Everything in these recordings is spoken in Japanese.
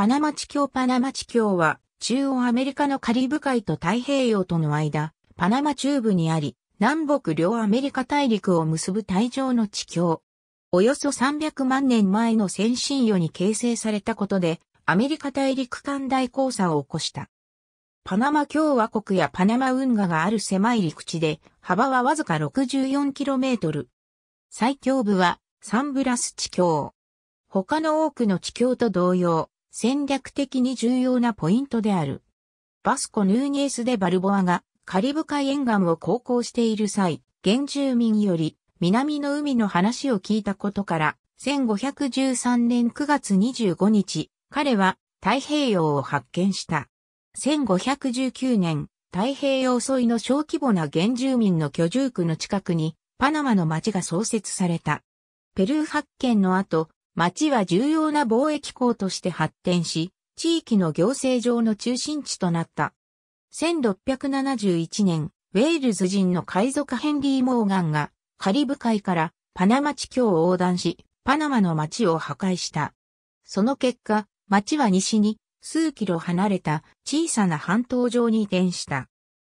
パナマ地峡パナマ地峡は、中央アメリカのカリブ海と太平洋との間、パナマ中部にあり、南北両アメリカ大陸を結ぶ大上の地峡。およそ300万年前の先進世に形成されたことで、アメリカ大陸間大交差を起こした。パナマ共和国やパナマ運河がある狭い陸地で、幅はわずか 64km。最強部はサンブラス地峡。他の多くの地峡と同様、戦略的に重要なポイントである。バスコ・ヌーニエス・デ・バルボアがカリブ海沿岸を航行している際、原住民より南の海の話を聞いたことから、1513年9月25日、彼は太平洋を発見した。1519年、太平洋沿いの小規模な原住民の居住区の近くに、パナマの町が創設された。ペルー発見の後、町は重要な貿易港として発展し、地域の行政上の中心地となった。1671年、ウェールズ人の海賊ヘンリー・モーガンがカリブ海からパナマ地境を横断し、パナマの町を破壊した。その結果、町は西に数キロ離れた小さな半島上に移転した。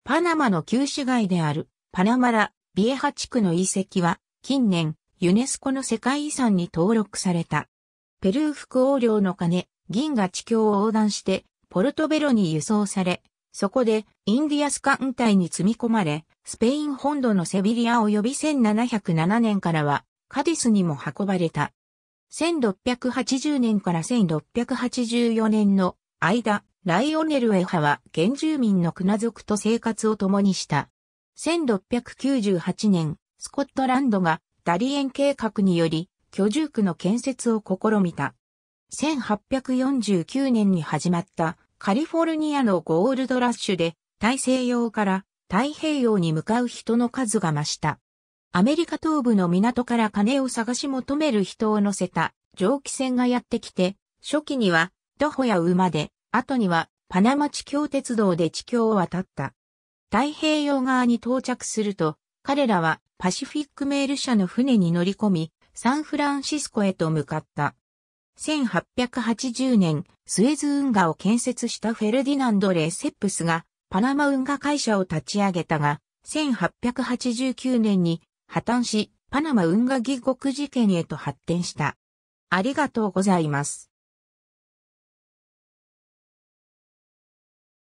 パナマの旧市街であるパナマラ・ビエハ地区の遺跡は近年ユネスコの世界遺産に登録された。ペルー副王領の金、銀が地境を横断して、ポルトベロに輸送され、そこでインディアス艦隊に積み込まれ、スペイン本土のセビリア及び1707年からは、カディスにも運ばれた。1680年から1684年の間、ライオネル・エハは原住民のクナ族と生活を共にした。1698年、スコットランドがダリエン計画により、居住区の建設を試みた。1849年に始まったカリフォルニアのゴールドラッシュで大西洋から太平洋に向かう人の数が増した。アメリカ東部の港から金を探し求める人を乗せた蒸気船がやってきて、初期には徒歩や馬で、後にはパナマ地峡鉄道で地境を渡った。太平洋側に到着すると、彼らはパシフィックメール社の船に乗り込み、サンフランシスコへと向かった。1880年、スエズ運河を建設したフェルディナンド・レーセップスが、パナマ運河会社を立ち上げたが、1889年に破綻し、パナマ運河義国事件へと発展した。ありがとうございます。